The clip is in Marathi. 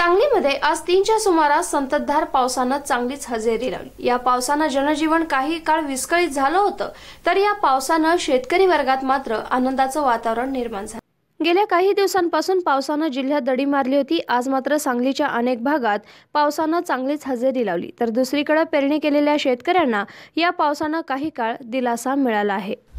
सांगलीमध्ये आज तीनच्या सुमारास संततधार पावसानं चांगलीच हजेरी लावली या पावसानं जनजीवन काही काळ विस्कळीत झालं होतं तर या पावसानं शेतकरी वर्गात मात्र आनंदाचं वातावरण निर्माण झालं गेल्या काही दिवसांपासून पावसानं जिल्ह्यात दडी मारली होती आज मात्र सांगलीच्या अनेक भागात पावसानं चांगलीच हजेरी लावली तर दुसरीकडे पेरणी केलेल्या शेतकऱ्यांना या पावसानं काही काळ दिलासा मिळाला आहे